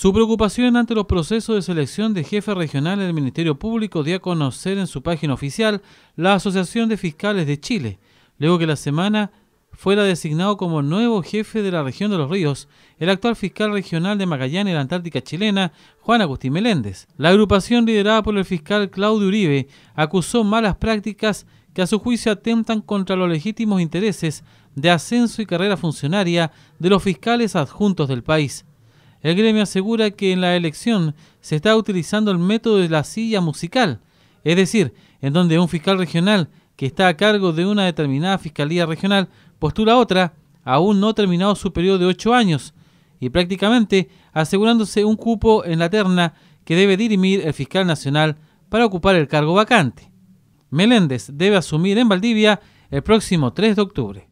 Su preocupación ante los procesos de selección de jefe regional del Ministerio Público dio a conocer en su página oficial la Asociación de Fiscales de Chile, luego que la semana fuera designado como nuevo jefe de la región de los ríos el actual fiscal regional de Magallanes y la Antártica chilena, Juan Agustín Meléndez. La agrupación liderada por el fiscal Claudio Uribe acusó malas prácticas que a su juicio atentan contra los legítimos intereses de ascenso y carrera funcionaria de los fiscales adjuntos del país. El gremio asegura que en la elección se está utilizando el método de la silla musical, es decir, en donde un fiscal regional que está a cargo de una determinada fiscalía regional postula otra, aún no terminado su periodo de ocho años, y prácticamente asegurándose un cupo en la terna que debe dirimir el fiscal nacional para ocupar el cargo vacante. Meléndez debe asumir en Valdivia el próximo 3 de octubre.